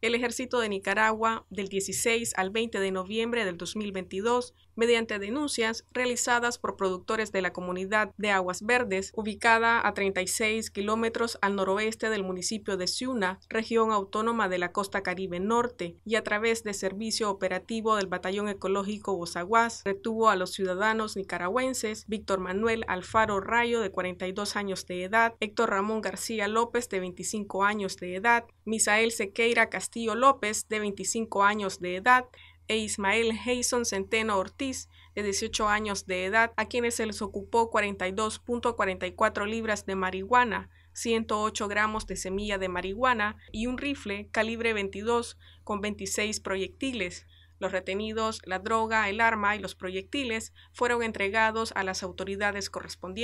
el ejército de Nicaragua del 16 al 20 de noviembre del 2022 mediante denuncias realizadas por productores de la comunidad de Aguas Verdes, ubicada a 36 kilómetros al noroeste del municipio de Ciuna, región autónoma de la costa caribe norte, y a través de servicio operativo del Batallón Ecológico Bozaguas, retuvo a los ciudadanos nicaragüenses Víctor Manuel Alfaro Rayo, de 42 años de edad, Héctor Ramón García López, de 25 años de edad, Misael Sequeira Castillo, Castillo López, de 25 años de edad, e Ismael Jason Centeno Ortiz, de 18 años de edad, a quienes se les ocupó 42.44 libras de marihuana, 108 gramos de semilla de marihuana y un rifle calibre 22 con 26 proyectiles. Los retenidos, la droga, el arma y los proyectiles fueron entregados a las autoridades correspondientes.